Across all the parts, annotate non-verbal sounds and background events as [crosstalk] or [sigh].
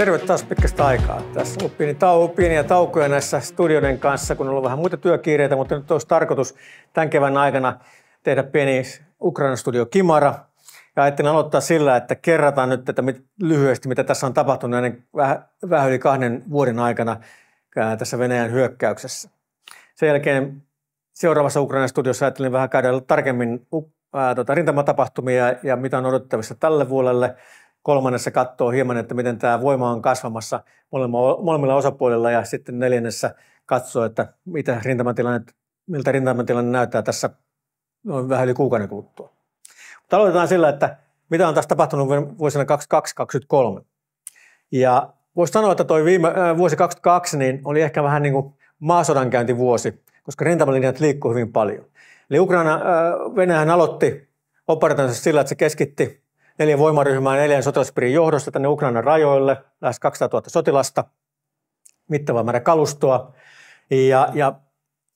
Terve taas pitkästä aikaa. Tässä on pieni, tau, pieniä taukoja näissä studioiden kanssa, kun on ollut vähän muita työkiireitä, mutta nyt olisi tarkoitus tämän kevään aikana tehdä pieni Ukrainan studio Kimara. Ja ajattelin aloittaa sillä, että kerrataan nyt tätä lyhyesti, mitä tässä on tapahtunut ennen vähän, vähän yli kahden vuoden aikana tässä Venäjän hyökkäyksessä. Sen jälkeen seuraavassa Ukrainan studiossa ajattelin vähän käydä tarkemmin ää, tota, rintamatapahtumia ja mitä on odottavissa tälle vuodelle – kolmannessa katsoo hieman, että miten tämä voima on kasvamassa molemmilla osapuolilla ja sitten neljännessä katsoo, että mitä rintamatilanne, miltä rintamatilanne näyttää tässä noin vähän yli kuukauden kuluttua. Mutta aloitetaan sillä, että mitä on tässä tapahtunut vuosina 2023. Ja voisi sanoa, että tuo viime, äh, vuosi 2022 niin oli ehkä vähän niin kuin maasodankäyntivuosi, koska rintamalinjat liikkuu hyvin paljon. Eli Ukraina, äh, Venäjähän aloitti operationsa sillä, että se keskitti neljä voimaryhmää neljän sotilaspiirin johdosta tänne Ukrainan rajoille, lähes 200 000 sotilasta, mittava määrä kalustoa. Ja, ja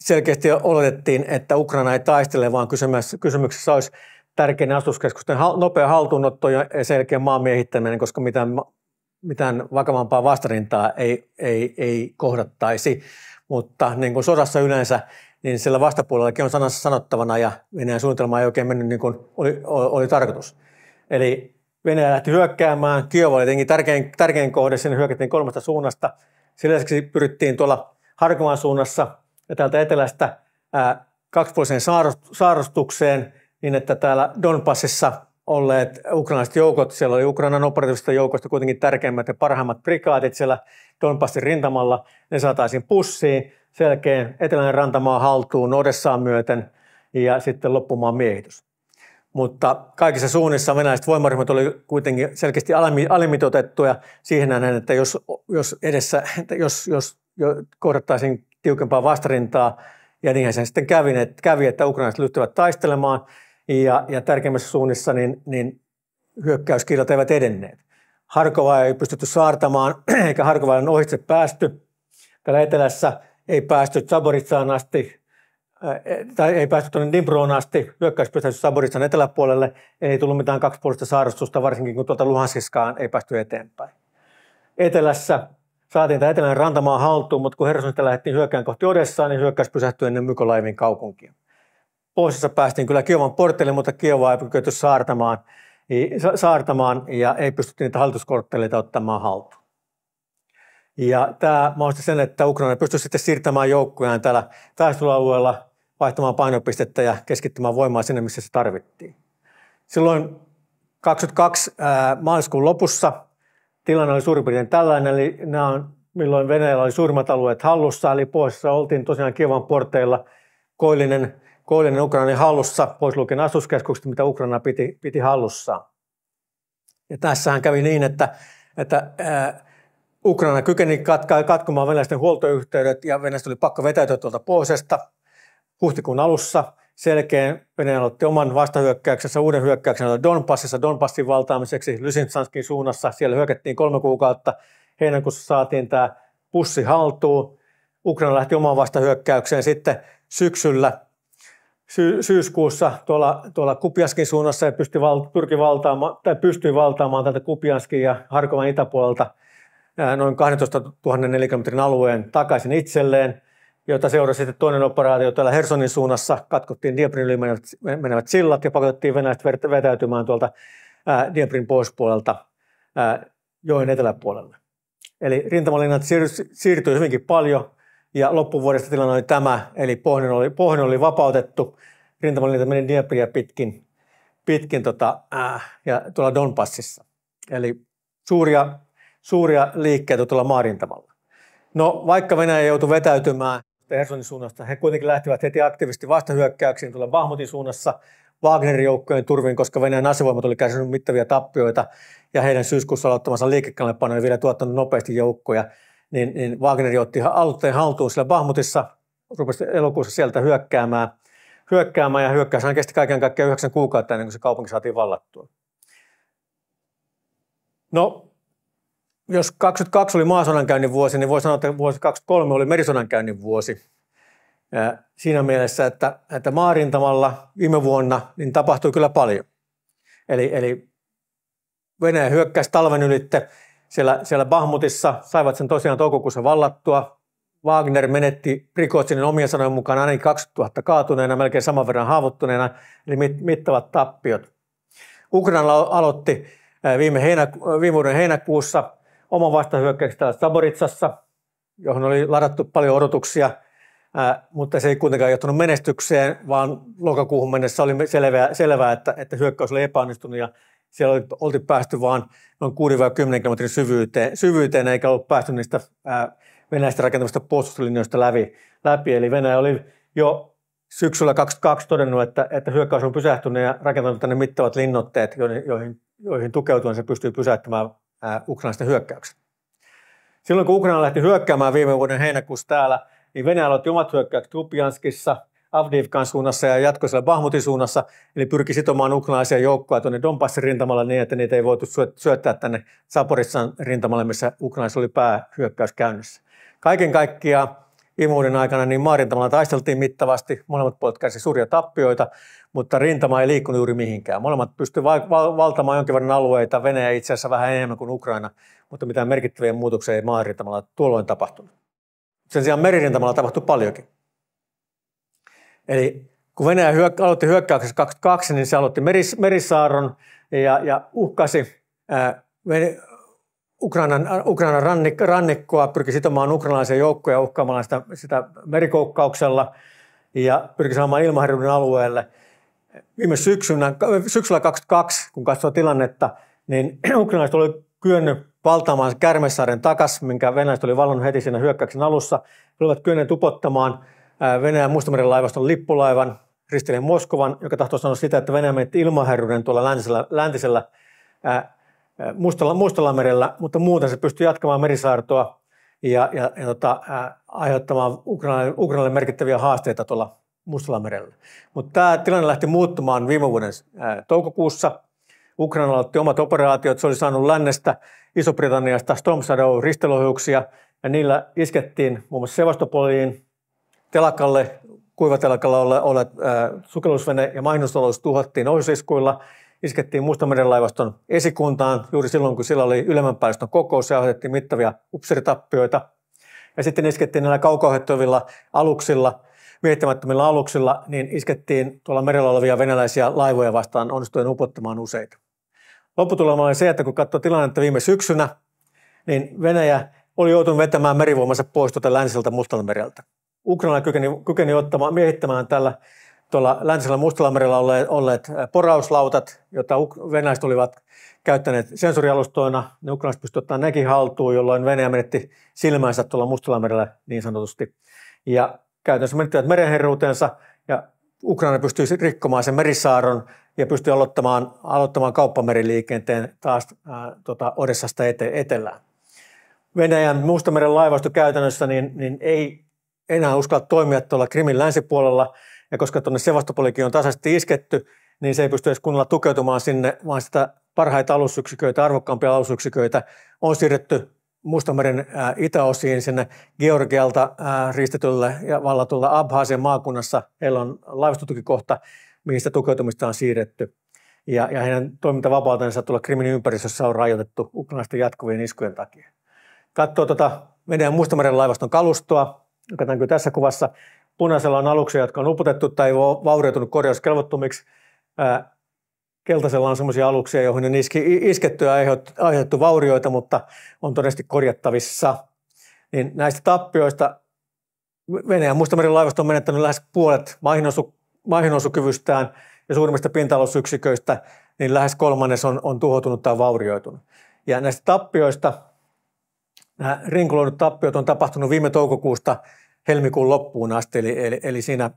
selkeästi oletettiin, että Ukraina ei taistele, vaan kysymyksessä olisi tärkein asutuskeskusten nopea haltuunotto ja selkeä maan miehittäminen, koska mitään, mitään vakavampaa vastarintaa ei, ei, ei kohdattaisi. Mutta niin kuin sodassa yleensä, niin sillä vastapuolellakin on sanassa sanottavana ja Venäjän suunnitelma ei oikein mennyt niin kuin oli, oli tarkoitus. Eli Venäjä lähti hyökkäämään. Kiova oli tietenkin tärkein, tärkein kohde, sinne hyökättiin kolmesta suunnasta. Sen lisäksi pyrittiin tuolla Harkovan suunnassa ja täältä etelästä kaksipuoliseen saarustukseen, niin että täällä Donbassissa olleet ukrainalaiset joukot, siellä oli Ukrainan operatiivisista joukoista kuitenkin tärkeimmät ja parhaimmat prikaatit siellä Donbassin rintamalla, ne saataisiin pussiin, selkeän eteläinen rantamaa haltuun Odessaan myöten ja sitten loppumaan miehitys mutta kaikissa suunnissa venäläiset voimaryhmät oli kuitenkin selkeästi alimitoitettuja siihen nähden, että jos, jos edessä, että jos, jos kohdattaisiin tiukempaa vastarintaa, ja niinhän se sitten kävi, että, kävi, että ukrainalaiset lyhtyvät taistelemaan, ja, ja tärkeimmässä suunnissa niin, niin hyökkäyskirjat eivät edenneet. Harkova ei pystytty saartamaan, eikä Harkovaa on ohitse päästy. Täällä etelässä ei päästy Zaboritsaan asti, tai ei päästy tuonne Dimbroon asti hyökkäyspysäys Saboristan eteläpuolelle, ei tullut mitään kaksipuolista saarustusta, varsinkin kun tuolta Luhansiskaan ei päästy eteenpäin. Etelässä saatiin tämä eteläinen rantamaa haltuun, mutta kun Hersonista lähdettiin hyökkään kohti Odessaan, niin hyökkäys pysähtyi ennen Mykolaivin kaupunkia. Pohjoisessa päästiin kyllä Kiovan portille, mutta Kiova ei kyetty saartamaan, saartamaan ja ei pystytty niitä hallituskortteleita ottamaan haltuun. Ja tämä mahdollisti sen, että Ukraina pystyi sitten siirtämään joukkojaan täällä taistelualueella vaihtamaan painopistettä ja keskittämään voimaa sinne, missä se tarvittiin. Silloin 22 ää, maaliskuun lopussa tilanne oli suurin piirtein tällainen, eli nämä on, milloin Venäjällä oli suurimmat alueet hallussa, eli poissa oltiin tosiaan Kievan porteilla koillinen, koillinen Ukrainan hallussa, pois lukien asuskeskukset, mitä Ukraina piti, piti hallussaan. Ja tässähän kävi niin, että, että ää, Ukraina kykeni katkomaan venäläisten huoltoyhteydet ja venäjä oli pakko vetäytyä tuolta pohjoisesta – huhtikuun alussa. selkeen Venäjä aloitti oman vastahyökkäyksensä, uuden hyökkäyksen Donbassissa Donbassin valtaamiseksi Lysinsanskin suunnassa. Siellä hyökättiin kolme kuukautta. Heinäkuussa saatiin tämä pussi haltuun. Ukraina lähti omaan vastahyökkäykseen sitten syksyllä sy- syyskuussa tuolla, tuolla Kupiaskin suunnassa ja pystyi, val- pyrki valtaama- tai pystyi valtaamaan tätä Kupianskin ja Harkovan itäpuolelta noin 12 000 alueen takaisin itselleen jota seurasi sitten toinen operaatio täällä Hersonin suunnassa. Katkottiin Dieprin yli menevät, menevät sillat ja pakotettiin venäläiset vetäytymään tuolta Dieprin poispuolelta joen eteläpuolelle. Eli rintamalinnat siirtyi hyvinkin paljon ja loppuvuodesta tilanne oli tämä, eli pohjoinen oli, pohjoinen oli vapautettu, rintamalinnat meni Diebriä pitkin, pitkin tota, äh, ja tuolla Donbassissa. Eli suuria, suuria liikkeitä tuolla maarintamalla. No vaikka Venäjä joutui vetäytymään, Hersonin suunnasta. He kuitenkin lähtivät heti aktiivisesti vastahyökkäyksiin tuolla Bahmutin suunnassa Wagnerin joukkojen turvin, koska Venäjän asevoimat oli käsinyt mittavia tappioita ja heidän syyskuussa aloittamansa liikekannepano ei vielä tuottanut nopeasti joukkoja. Niin, niin Wagner otti aloitteen haltuun sillä Bahmutissa, rupesi elokuussa sieltä hyökkäämään, hyökkäämään ja hyökkäyshän kesti kaiken kaikkiaan yhdeksän kuukautta ennen kuin se kaupunki saatiin vallattua. No, jos 22 oli maasodankäynnin vuosi, niin voi sanoa, että vuosi 23 oli merisodankäynnin vuosi. Ja siinä mielessä, että, että maarintamalla viime vuonna niin tapahtui kyllä paljon. Eli, eli Venäjä hyökkäsi talven ylitte siellä, siellä Bahmutissa, saivat sen tosiaan toukokuussa vallattua. Wagner menetti Prikotsinin omien sanojen mukaan ainakin 2000 kaatuneena, melkein saman verran haavoittuneena, eli mittavat tappiot. Ukraina aloitti viime, heinä, viime vuoden heinäkuussa oman vastahyökkäyksen täällä Saboritsassa, johon oli ladattu paljon odotuksia, mutta se ei kuitenkaan johtanut menestykseen, vaan lokakuuhun mennessä oli selvää, selvää että, että hyökkäys oli epäonnistunut ja siellä oli, oltiin päästy vain noin 6-10 kilometrin syvyyteen, syvyyteen eikä ollut päästy niistä venäläistä rakentamista puolustuslinjoista läpi, läpi. Eli Venäjä oli jo syksyllä 22 todennut, että, että hyökkäys on pysähtynyt ja rakentanut tänne mittavat linnoitteet, joihin, joihin tukeutuen se pystyy pysäyttämään ukrainalaisten hyökkäyksen. Silloin kun Ukraina lähti hyökkäämään viime vuoden heinäkuussa täällä, niin Venäjä aloitti omat hyökkäykset Tupianskissa, Avdivkan suunnassa ja jatkoisella Bahmutin suunnassa, eli pyrki sitomaan ukrainaisia joukkoja tuonne Donbassin rintamalla niin, että niitä ei voitu syöttää tänne Saporissan rintamalle, missä Ukraina oli päähyökkäys käynnissä. Kaiken kaikkiaan imuuden aikana, niin maarintamalla taisteltiin mittavasti. Molemmat puolet kärsi suuria tappioita, mutta rintama ei liikkunut juuri mihinkään. Molemmat pystyivät val- valtamaan jonkin verran alueita, Venäjä itse asiassa vähän enemmän kuin Ukraina, mutta mitään merkittäviä muutoksia ei maarintamalla tuolloin tapahtunut. Sen sijaan meririntamalla tapahtui paljonkin. Eli kun Venäjä hyök- aloitti hyökkäyksessä 22, niin se aloitti meris- merisaaron ja, ja uhkasi ää, Ukrainan, Ukrainan rannik, rannikkoa, pyrki sitomaan ukrainalaisia joukkoja uhkaamalla sitä, sitä merikoukkauksella ja pyrki saamaan ilmaharjuden alueelle. Viime syksynä, syksyllä 22, kun katsoo tilannetta, niin [clears throat] ukrainalaiset oli kyennyt valtaamaan Kärmessaaren takas, minkä venäläiset oli vallannut heti siinä hyökkäyksen alussa. He olivat kyenneet tupottamaan Venäjän Mustameren laivaston lippulaivan Kristilin Moskovan, joka tahtoi sanoa sitä, että Venäjä menetti ilmaherruuden tuolla läntisellä, läntisellä Mustalla, Mustalla merellä, mutta muuten se pystyy jatkamaan merisaartoa ja, ja, ja tota, äh, aiheuttamaan Ukrainalle, Ukrainalle merkittäviä haasteita tuolla Mustalla merellä. Mutta tämä tilanne lähti muuttumaan viime vuoden äh, toukokuussa. Ukraina aloitti omat operaatiot, se oli saanut lännestä Iso-Britanniasta Storm Shadow ristelohjuksia ja niillä iskettiin muun muassa Sevastopoliin, telakalle, kuivatelakalla olleet sukellusvene ja mainostalous tuhottiin ohjusiskuilla – iskettiin Mustameren laivaston esikuntaan juuri silloin, kun sillä oli ylemmän päästön kokous ja aiheutettiin mittavia upseritappioita. Ja sitten iskettiin näillä kaukoahettuvilla aluksilla, miettimättömillä aluksilla, niin iskettiin tuolla merellä olevia venäläisiä laivoja vastaan onnistuen upottamaan useita. Lopputulema oli se, että kun katsoi tilannetta viime syksynä, niin Venäjä oli joutunut vetämään merivoimansa pois tuota länsiltä Mustalmereltä. Ukraina kykeni, kykeni ottamaan, miehittämään tällä tuolla läntisellä Mustallamerellä olleet, olleet porauslautat, joita venäläiset olivat käyttäneet sensorialustoina. Ne ukrainalaiset pystyivät ottamaan nekin haltuun, jolloin Venäjä menetti silmänsä tuolla Mustallamerellä niin sanotusti. Ja käytännössä menettivät merenherruutensa ja Ukraina pystyi rikkomaan sen merisaaron ja pystyi aloittamaan, aloittamaan kauppameriliikenteen taas ää, tota Odessasta ete, etelään. Venäjän Mustameren laivasto käytännössä niin, niin ei enää uskalla toimia tuolla Krimin länsipuolella – ja koska tuonne Sevastopolikin on tasaisesti isketty, niin se ei pysty edes kunnolla tukeutumaan sinne, vaan sitä parhaita alusyksiköitä, arvokkaampia alusyksiköitä on siirretty Mustameren itäosiin sinne Georgialta riistetylle ja vallatulle Abhaasien maakunnassa. Heillä on laivastotukikohta, mihin sitä tukeutumista on siirretty. Ja, ja heidän toimintavapautensa tulla krimin ympäristössä on rajoitettu ukrainaisten jatkuvien iskujen takia. Katsoo tuota Venäjän Mustameren laivaston kalustoa, joka näkyy tässä kuvassa. Punaisella on aluksia, jotka on upotettu tai vaurioitunut korjauskelvottomiksi. Keltaisella on sellaisia aluksia, joihin on iski, isketty ja aiheutettu vaurioita, mutta on todennäköisesti korjattavissa. Niin näistä tappioista Venäjän Mustameren laivasto on menettänyt lähes puolet maihinosukyvystään ja suurimmista pinta-alusyksiköistä, niin lähes kolmannes on, on tuhoutunut tai vaurioitunut. Ja näistä tappioista, nämä rinkuloidut tappiot on tapahtunut viime toukokuusta helmikuun loppuun asti, eli, eli, eli siinä,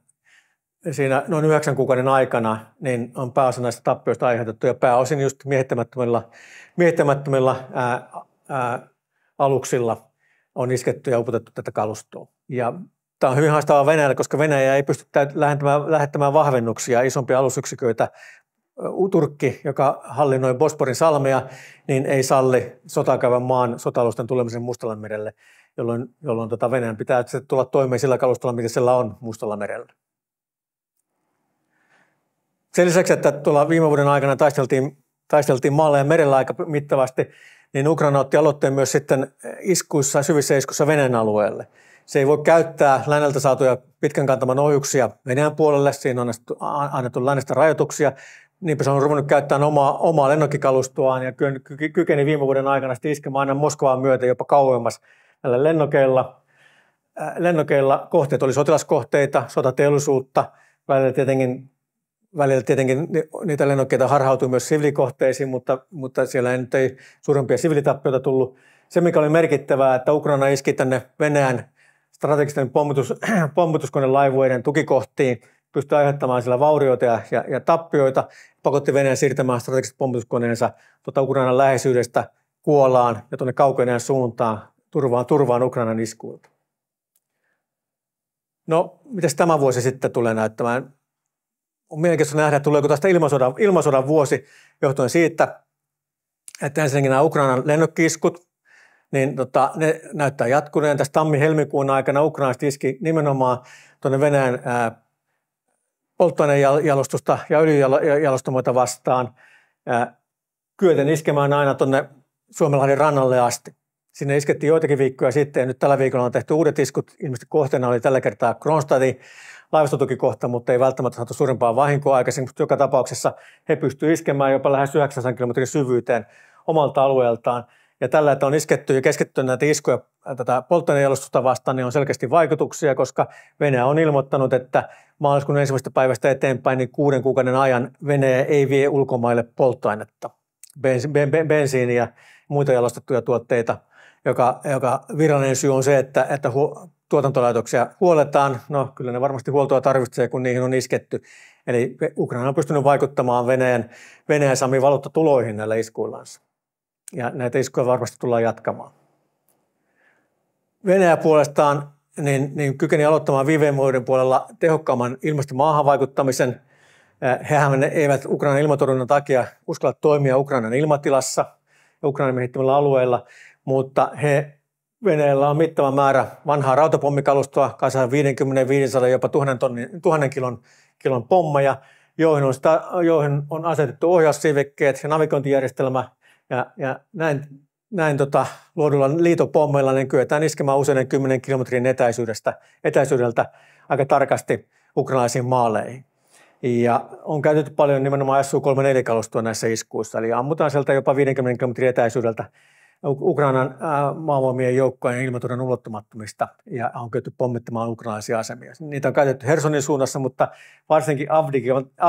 siinä noin yhdeksän kuukauden aikana niin on pääosa näistä tappioista aiheutettu ja pääosin just miehittämättömillä, miehittämättömillä ää, ää, aluksilla on isketty ja upotettu tätä kalustoa. Ja tämä on hyvin haastavaa Venäjälle, koska Venäjä ei pysty lähettämään, lähettämään vahvennuksia, isompia alusyksiköitä Uturkki, joka hallinnoi Bosporin salmea, niin ei salli sotakäyvän maan sotalusten tulemisen Mustalle merelle, jolloin, jolloin tota Venäjän pitää tulla toimeen sillä kalustolla, mitä siellä on Mustalla merellä. Sen lisäksi, että tuolla viime vuoden aikana taisteltiin, taisteltiin maalla ja merellä aika mittavasti, niin Ukraina otti aloitteen myös sitten iskuissa, syvissä iskuissa Venäjän alueelle. Se ei voi käyttää länneltä saatuja pitkän kantaman ohjuksia Venäjän puolelle, siinä on annettu lännestä rajoituksia, Niinpä se on ruvennut käyttämään omaa, omaa lennokkikalustoaan ja kykeni viime vuoden aikana sitten iskemään aina Moskovaan myötä jopa kauemmas näillä lennokeilla. Äh, lennokeilla kohteet oli sotilaskohteita, sotateollisuutta, välillä tietenkin, välillä tietenkin niitä lennokkeita harhautui myös sivilikohteisiin, mutta, mutta siellä ei nyt ei suurempia sivilitappioita tullut. Se, mikä oli merkittävää, että Ukraina iski tänne Venäjän strategisten pommitus, [clears throat] pommituskonelaivueiden tukikohtiin – pystyi aiheuttamaan sillä vaurioita ja, ja, ja tappioita, pakotti Venäjän siirtämään strategiset pommituskoneensa tuota Ukrainan läheisyydestä Kuolaan ja tuonne kaukoinen suuntaan turvaan, turvaan Ukrainan iskuilta. No, mitäs tämä vuosi sitten tulee näyttämään? On mielenkiintoista nähdä, tuleeko tästä ilmasodan, ilmasodan vuosi johtuen siitä, että ensinnäkin nämä Ukrainan lennokkiiskut, niin tota, ne näyttää jatkuneen. Tässä tammi-helmikuun aikana Ukrainasta iski nimenomaan tuonne Venäjän ää, polttoainejalostusta ja öljyjalostamoita vastaan, Kyöten iskemään aina tuonne Suomenlahden rannalle asti. Sinne iskettiin joitakin viikkoja sitten ja nyt tällä viikolla on tehty uudet iskut. Ilmeisesti kohteena oli tällä kertaa Kronstadin laivastotukikohta, mutta ei välttämättä saatu suurempaa vahinkoa aikaisemmin, mutta joka tapauksessa he pystyvät iskemään jopa lähes 900 kilometrin syvyyteen omalta alueeltaan. Ja tällä, että on isketty ja keskitty näitä iskuja tätä polttoainejalostusta vastaan, niin on selkeästi vaikutuksia, koska Venäjä on ilmoittanut, että maaliskuun ensimmäisestä päivästä eteenpäin, niin kuuden kuukauden ajan Venäjä ei vie ulkomaille polttoainetta, bensiiniä ja muita jalostettuja tuotteita, joka, joka virallinen syy on se, että, että hu, tuotantolaitoksia huoletaan. No kyllä ne varmasti huoltoa tarvitsee, kun niihin on isketty. Eli Ukraina on pystynyt vaikuttamaan Venäjän, Venäjän saamin valuuttatuloihin näillä iskuillansa. Ja näitä iskuja varmasti tullaan jatkamaan. Venäjä puolestaan niin, niin kykeni aloittamaan viiveen puolella tehokkaamman ilmastomaahan vaikuttamisen. Äh, hehän eivät Ukrainan ilmatorjunnan takia uskalla toimia Ukrainan ilmatilassa ja Ukrainan mehittämällä alueella, mutta he Venäjällä on mittava määrä vanhaa rautapommikalustoa, 250, 50, 500, jopa 1000, tonnin, 1000 kilon, kilon pommeja, joihin on, sitä, joihin on asetettu ohjaussiivikkeet ja navigointijärjestelmä. Ja, ja näin näin tota, luodulla liitopommeilla niin kyetään iskemään useiden kymmenen kilometrin etäisyydestä, etäisyydeltä aika tarkasti ukrainalaisiin maaleihin. Ja on käytetty paljon nimenomaan SU-34-kalustoa näissä iskuissa, eli ammutaan sieltä jopa 50 kilometrin etäisyydeltä Ukrainan maavoimien joukkojen ilmatuuden ulottumattomista ja on käytetty pommittamaan ukrainalaisia asemia. Niitä on käytetty Hersonin suunnassa, mutta varsinkin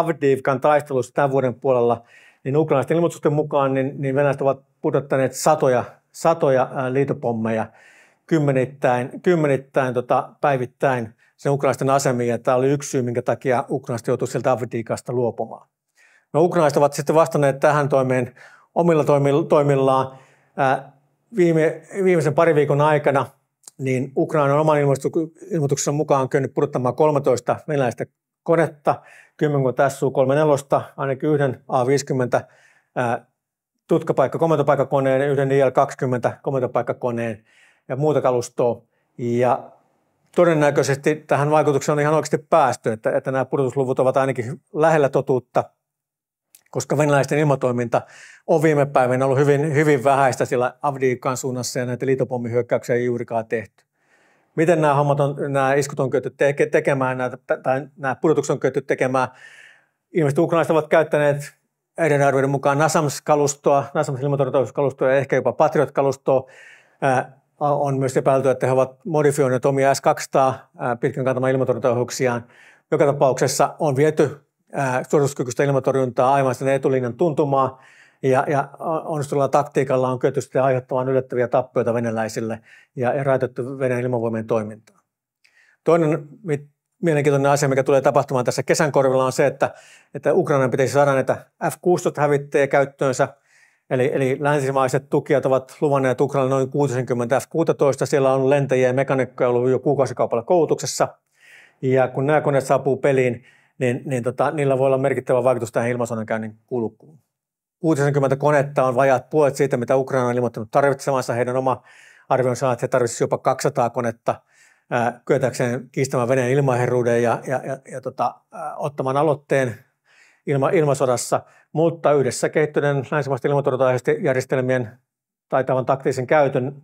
Avdivkan taistelussa tämän vuoden puolella – niin ukrainalaisten ilmoitusten mukaan niin, niin venäläiset ovat pudottaneet satoja, satoja liitopommeja kymmenittäin, kymmenittäin tota, päivittäin sen ukrainalaisten asemiin. Ja tämä oli yksi syy, minkä takia ukrainalaiset joutuivat sieltä Avdiikasta luopumaan. No, ukrainalaiset ovat sitten vastanneet tähän toimeen omilla toimillaan. Viime, viimeisen parin viikon aikana niin Ukraina on oman ilmoituksensa mukaan kyennyt pudottamaan 13 venäläistä konetta, kymmenkunta SU34, ainakin yhden A50 tutkapaikka komentopaikkakoneen, yhden IL20 komentopaikkakoneen ja muuta kalustoa. Ja todennäköisesti tähän vaikutukseen on ihan oikeasti päästy, että, että nämä pudotusluvut ovat ainakin lähellä totuutta, koska venäläisten ilmatoiminta on viime päivinä ollut hyvin, hyvin vähäistä sillä Avdiikan suunnassa ja näitä liitopommihyökkäyksiä ei juurikaan tehty miten nämä hommat on, nämä iskut on kyetty teke- tekemään, nämä, tai nämä pudotukset on kyetty tekemään. Ilmeisesti ukrainaiset ovat käyttäneet eri arvioiden mukaan NASAMS-kalustoa, NASAMS-ilmatorjuntakalustoa ja ehkä jopa Patriot-kalustoa. On myös epäilty, että he ovat modifioineet omia S-200 pitkän kantaman ilmatorjuntaohjuksiaan. Joka tapauksessa on viety suorituskykyistä ilmatorjuntaa aivan sen etulinjan tuntumaan. Ja, ja onnistuneella taktiikalla on kyetty sitten aiheuttamaan yllättäviä tappioita venäläisille ja, räätetty Venäjän ilmavoimien toimintaa. Toinen mielenkiintoinen asia, mikä tulee tapahtumaan tässä kesän korvilla, on se, että, että Ukraina pitäisi saada näitä F-16-hävittäjiä käyttöönsä. Eli, eli länsimaiset tukijat ovat luvanneet Ukrainalle noin 60 F-16. Siellä on lentäjiä ja mekanikkoja ollut jo kuukausikaupalla koulutuksessa. Ja kun nämä koneet saapuu peliin, niin, niin tota, niillä voi olla merkittävä vaikutus tähän ilmasodan käynnin kulkuun. 60 konetta on vajaat puolet siitä, mitä Ukraina on ilmoittanut tarvitsemansa. Heidän oma arvionsa on, että he tarvitsisivat jopa 200 konetta kyetäkseen kiistämään Venäjän ilmaherruuden ja, ja, ja, ja tota, ottamaan aloitteen ilma, ilmasodassa. Mutta yhdessä kehittyneen länsimaisten ilmatorjuntajärjestelmien taitavan taktiisen käytön,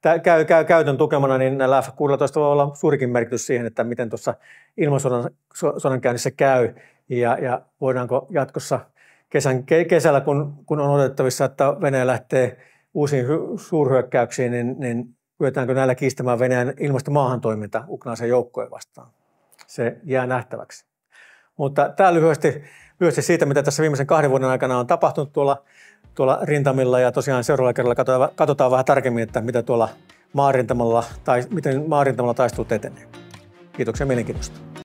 tä, käy, käy, käytön tukemana, niin näillä F-16 voi olla suurikin merkitys siihen, että miten tuossa ilmasodan so, käynnissä käy ja, ja voidaanko jatkossa – kesän, kesällä, kun, kun on odotettavissa, että Venäjä lähtee uusiin suurhyökkäyksiin, niin, niin kyetäänkö näillä kiistämään Venäjän ilmasta maahantoiminta Ukrainaisen joukkojen vastaan? Se jää nähtäväksi. Mutta tämä lyhyesti, lyhyesti siitä, mitä tässä viimeisen kahden vuoden aikana on tapahtunut tuolla, tuolla rintamilla. Ja tosiaan seuraavalla kerralla katsotaan, katsotaan vähän tarkemmin, että mitä tuolla maarintamalla, tai miten maarintamalla taistelut etenee. Kiitoksia mielenkiintoista.